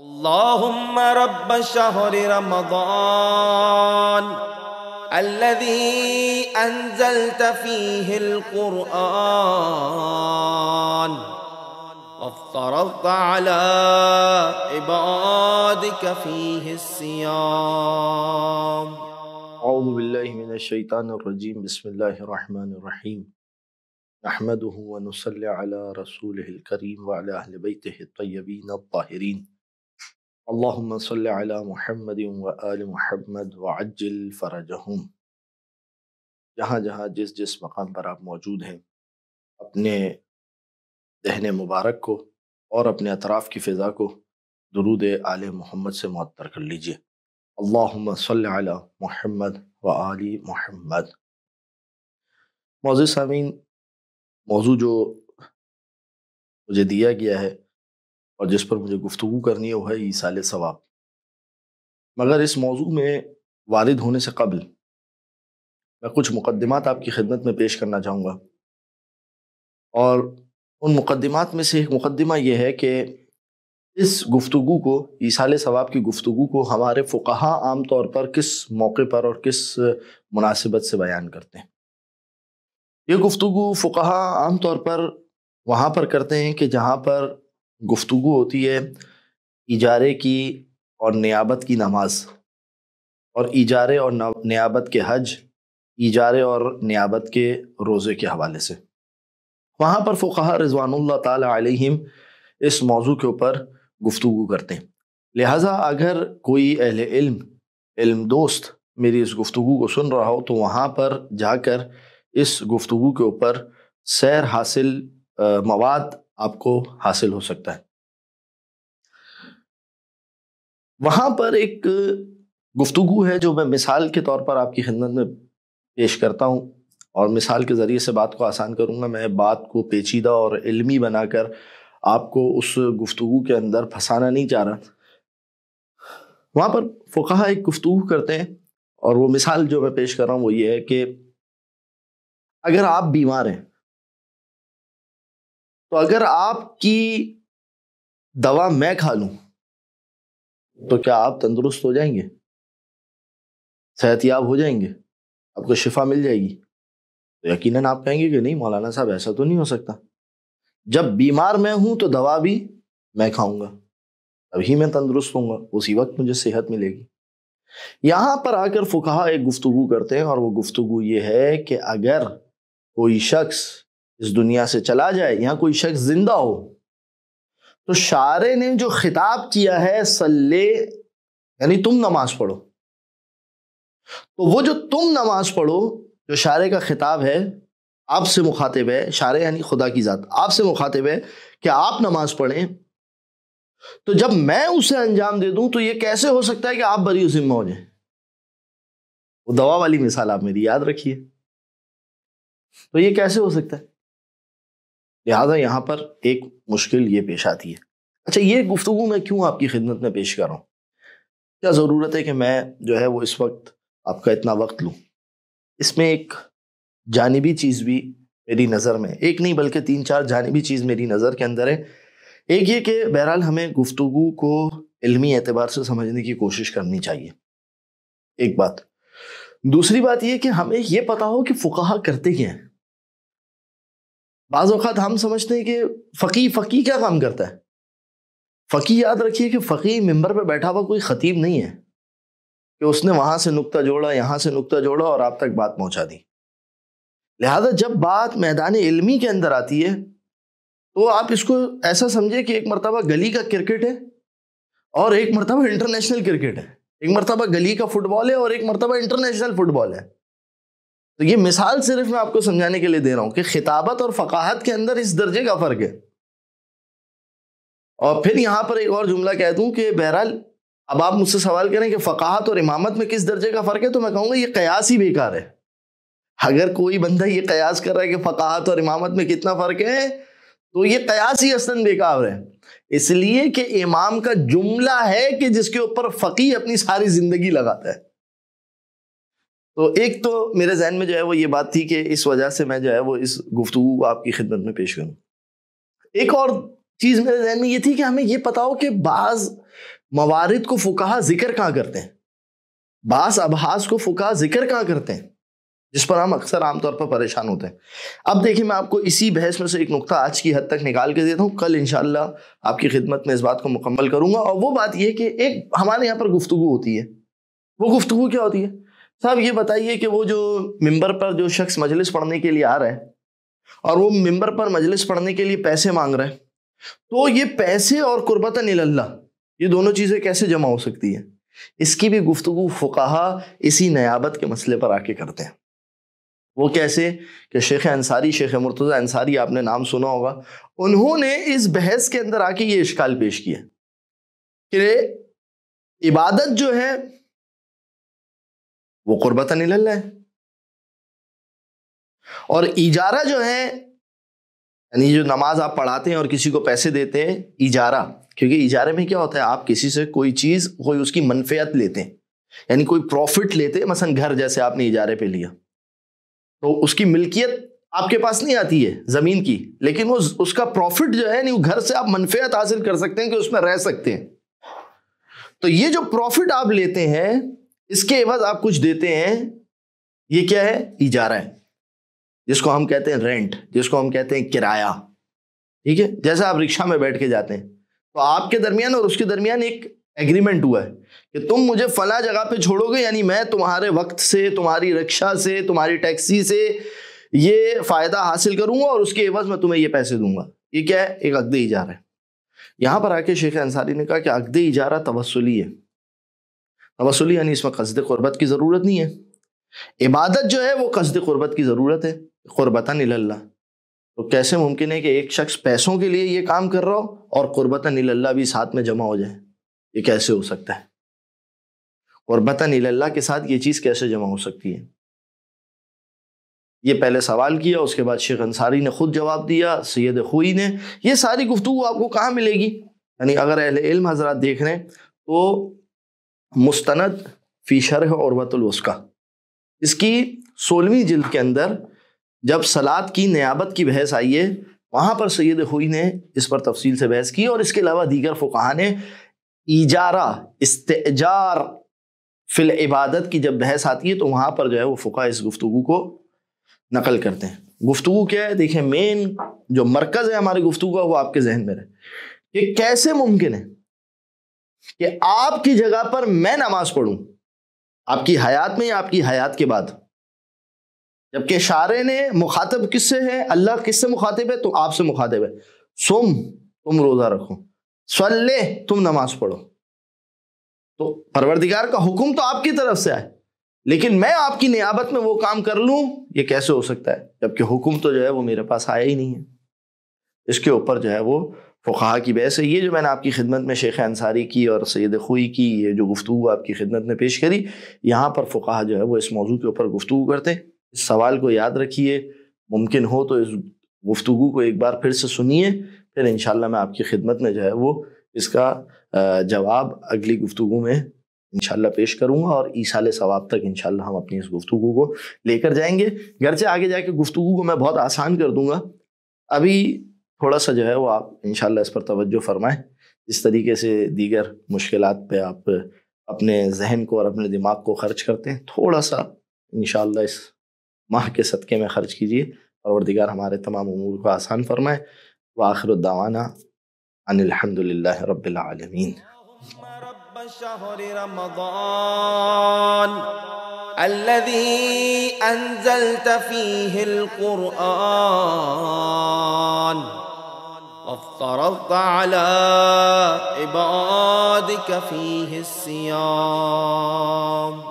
اللهم رب شهر رمضان الذي أنزلت فيه القرآن وافترضت على عبادك فيه الصيام أعوذ بالله من الشيطان الرجيم بسم الله الرحمن الرحيم نحمده ونصلي على رسوله الكريم وعلى أهل بيته الطيبين الطاهرين अल्लाहुम्मा सल्ली अला मुहम्मद व आल मुहम्मद व जहाँ जहाँ जिस जिस मकाम पर आप मौजूद हैं अपने दहन मुबारक को और अपने अतराफ़ की फ़िज़ा को दरूद आल मोहम्मद से मअतर कर लीजिए अल्लाहुम्मा सल्ली अला मुहम्मद व आली मोहम्मद मोज़ सामीन मौजू जो मुझे दिया गया है और जिस पर मुझे गुफ्तु करनी है वह है ईसाल सवाब मगर इस मौजू में वारद होने से कबल मैं कुछ मुकदमात आपकी खिदमत में पेश करना चाहूँगा और उन मुकदमात में से एक मुकदमा यह है कि इस गुफ्तु को ईसाल सवाब की गुफ्तु को हमारे फुकाहा आम तौर पर किस मौके पर और किस मुनासिबत से बयान करते हैं ये गुफ्तु फुकाहा आम तौर पर वहाँ पर करते हैं कि जहाँ पर गुफ्तु होती है इजारे की और नियाबत की नमाज और इजारे और नियाबत के हज इजारे और नियाबत के रोज़े के हवाले से वहाँ पर फ़ुकाहा रिजवान तम इस मौजू के ऊपर गुफ्तु करते हैं लिहाजा अगर कोई अहल इल्म इल्म दोस्त मेरी इस गुफ्तु को सुन रहा हो तो वहाँ पर जाकर इस गुफ्तु के ऊपर सैर हासिल मवाद आपको हासिल हो सकता है वहां पर एक गुफ्तगु है जो मैं मिसाल के तौर पर आपकी खिदमत में पेश करता हूँ और मिसाल के ज़रिए से बात को आसान करूँगा मैं बात को पेचीदा और इल्मी बनाकर आपको उस गुफ्तु के अंदर फंसाना नहीं चाह रहा वहाँ पर फ़ुकाहा एक गुफ्तु करते हैं और वो मिसाल जो मैं पेश कर रहा हूँ वो ये है कि अगर आप बीमार हैं तो अगर आपकी दवा मैं खा लूं तो क्या आप तंदुरुस्त हो जाएंगे याब हो जाएंगे आपको शिफा मिल जाएगी तो यकीनन आप कहेंगे कि नहीं मौलाना साहब ऐसा तो नहीं हो सकता जब बीमार मैं हूं तो दवा भी मैं खाऊंगा तभी मैं तंदुरुस्त हूँ उसी वक्त मुझे सेहत मिलेगी यहां पर आकर फुकाहा एक गुफ्तगु करते हैं और वो गुफ्तगु ये है कि अगर कोई शख्स इस दुनिया से चला जाए यहां कोई शख्स जिंदा हो तो शारे ने जो खिताब किया है सल्ले यानी तुम नमाज पढ़ो तो वो जो तुम नमाज पढ़ो जो शारे का खिताब है आपसे मुखातिब है शारे यानी खुदा की ज़ात आपसे मुखातिब है कि आप नमाज पढ़ें तो जब मैं उसे अंजाम दे दूं तो ये कैसे हो सकता है कि आप बरी जिम्मा हो जाए वो दवा वाली मिसाल आप मेरी याद रखिए तो ये कैसे हो सकता है लिहाजा यहाँ पर एक मुश्किल ये पेश आती है अच्छा ये गुफ्तु मैं क्यों आपकी खिदमत में पेश कर रहा हूँ क्या ज़रूरत है कि मैं जो है वो इस वक्त आपका इतना वक्त लूँ इसमें एक जानबी चीज़ भी मेरी नज़र में एक नहीं बल्कि तीन चार जानबी चीज़ मेरी नज़र के अंदर है एक ये कि बहरहाल हमें गुफ्तु को इलमी एतबार से समझने की कोशिश करनी चाहिए एक बात दूसरी बात यह कि हमें यह पता हो कि फ़ुकाहा करते क्या हैं बाज़ अवत हम समझते हैं कि फ़की फ़की क्या काम करता है फ़की याद रखिए कि फ़की मेम्बर पर बैठा हुआ कोई ख़तीब नहीं है कि उसने वहाँ से नुकता जोड़ा यहाँ से नुकता जोड़ा और आप तक बात पहुँचा दी लिहाजा जब बात मैदान इलमी के अंदर आती है तो आप इसको ऐसा समझिए कि एक मरतबा गली का क्रिकेट है और एक मरतबा इंटरनेशनल क्रिकेट है एक मरतबा गली का फुटबॉल है और एक मरतबा इंटरनेशनल फुटबॉल है तो ये मिसाल सिर्फ मैं आपको समझाने के लिए दे रहा हूं कि खिताबत और फ़काहत के अंदर इस दर्जे का फ़र्क है और फिर यहां पर एक और जुमला कह दूं कि बहरहाल अब आप मुझसे सवाल करें कि फ़काहत और इमामत में किस दर्जे का फ़र्क है तो मैं कहूँगा ये कयास ही बेकार है अगर कोई बंदा ये कयास कर रहा है कि फ़काहत और इमामत में कितना फ़र्क है तो ये कयास ही असन बेकार है इसलिए कि इमाम का जुमला है कि जिसके ऊपर फ़की अपनी सारी ज़िंदगी लगाता है तो एक तो मेरे जहन में जो है वो ये बात थी कि इस वजह से मैं जो है वो इस गुफ्तु को आपकी खिदमत में पेश करूँ एक और चीज़ मेरे जहन में ये थी कि हमें ये पता हो कि बाज़ मवारद को फुका जिक्र कहाँ करते हैं बास अबहास को फुका जिक्र कहाँ करते हैं जिस पर हम अक्सर आमतौर पर परेशान होते हैं अब देखिए मैं आपको इसी बहस में से एक नुकता आज की हद तक निकाल के देता हूँ कल इनशाला आपकी खिदमत में इस बात को मुकम्मल करूँगा और वो बात यह कि एक हमारे यहाँ पर गुफ्तु होती है वो गुफ्तु क्या होती है साहब ये बताइए कि वो जो मेंबर पर जो शख्स मजलिस पढ़ने के लिए आ रहा है और वो मेंबर पर मजलिस पढ़ने के लिए पैसे मांग रहा है तो ये पैसे और कुर्बत नील्ला ये दोनों चीज़ें कैसे जमा हो सकती है इसकी भी गुफ्तु फ़ुकाहा इसी नयाबत के मसले पर आके करते हैं वो कैसे कि शेख अंसारी शेख मुर्तज़ा अंसारी आपने नाम सुना होगा उन्होंने इस बहस के अंदर आके ये इश्काल पेश किया कि इबादत जो है वो कुर्बता निलल है और इजारा जो है यानी जो नमाज आप पढ़ाते हैं और किसी को पैसे देते हैं इजारा क्योंकि इजारे में क्या होता है आप किसी से कोई चीज कोई उसकी मनफियत लेते हैं यानी कोई प्रॉफिट लेते हैं मसलन घर जैसे आपने इजारे पे लिया तो उसकी मिल्कियत आपके पास नहीं आती है ज़मीन की लेकिन वो उसका प्रॉफिट जो है नहीं घर से आप मनफियत हासिल कर सकते हैं कि उसमें रह सकते हैं तो ये जो प्रॉफिट आप लेते हैं इसके एवज आप कुछ देते हैं ये क्या है इजारा है जिसको हम कहते हैं रेंट जिसको हम कहते हैं किराया ठीक है जैसे आप रिक्शा में बैठ के जाते हैं तो आपके दरमियान और उसके दरमियान एक एग्रीमेंट हुआ है कि तुम मुझे फला जगह पे छोड़ोगे यानी मैं तुम्हारे वक्त से तुम्हारी रिक्शा से तुम्हारी टैक्सी से ये फायदा हासिल करूंगा और उसके एवज मैं तुम्हें ये पैसे दूंगा ये क्या है एक अकद इजारा है यहां पर आके शेख अंसारी ने कहा कि अकद इजारा तवसली है वसूली यानी इसमें कसद क़ुरबत की ज़रूरत नहीं है इबादत जो है वो कसद क़ुरबत की ज़रूरत है क़ुरबता नील्ला तो कैसे मुमकिन है कि एक शख्स पैसों के लिए ये काम कर रहा हो और क़ुरबता नील्ला भी साथ में जमा हो जाए ये कैसे हो सकता है क़ुरबता नील्ला के साथ ये चीज़ कैसे जमा हो सकती है ये पहले सवाल किया उसके बाद शेख अंसारी ने खुद जवाब दिया सैद खुई ने ये सारी गुफ्तु आपको कहाँ मिलेगी यानी अगर अहल इल्म हजरात देख रहे हैं तो मुस्तनद फ़ी शरह औरवतुलवस्का इसकी सोलहवीं जिल्द के अंदर जब सलाद की नयाबत की बहस आई है वहाँ पर सैद हुई ने इस पर तफसील से बहस की और इसके अलावा दीगर फ़ुकाहा ने इजारा इस्तेजार फिल इबादत की जब बहस आती है तो वहाँ पर जो है वो फ़ुका इस गुफ्तु को नकल करते हैं गुफ्तु क्या है देखिए मेन जो मरकज़ है हमारी गुफ्तु का वो आपके जहन में रहे ये कैसे मुमकिन है कि आपकी जगह पर मैं नमाज पढ़ूं आपकी हयात में या आपकी हयात के बाद जबकि शारे ने मुखातब किससे है अल्लाह किससे मुखातिब है तो आपसे मुखातिब है सुम तुम रोज़ा रखो सल्ले तुम नमाज पढ़ो तो परवरदिगार का हुक्म तो आपकी तरफ से आए लेकिन मैं आपकी नियाबत में वो काम कर लू ये कैसे हो सकता है जबकि हुक्म तो जो है वो मेरे पास आया ही नहीं है इसके ऊपर जो है वो फ़ुखा की बहस है ये जो मैंने आपकी खिदमत में शेख अंसारी की और सैद खुई की ये जो गुफ्तु आपकी खिदमत में पेश करी यहाँ पर फ़ुका जो है वो इस मौजू के ऊपर गुफ्तु करते इस सवाल को याद रखिए मुमकिन हो तो इस गुफ्तु को एक बार फिर से सुनिए फिर इन मैं आपकी खिदमत में जो है वो इसका जवाब अगली गुफ्तु में इनशाला पेश करूँगा और ईसाले सवाब तक इनशाला हम अपनी इस गुफ्तु को लेकर जाएंगे घर से आगे जाके गुफ्तु को मैं बहुत आसान कर दूँगा अभी थोड़ा सा जो है वो आप इन इस पर तोज्जो फरमाएं जिस तरीके से दीगर मुश्किल पर आप अपने जहन को और अपने दिमाग को खर्च करते हैं थोड़ा सा इन इस माह के सदक़े में ख़र्च कीजिए और दिगार हमारे तमाम उमूर को आसान फरमाए व आखिर दवाना अनिलहमदिल्ला रबीन شهر رمضان الذي فيه افترضت على عبادك فيه الصيام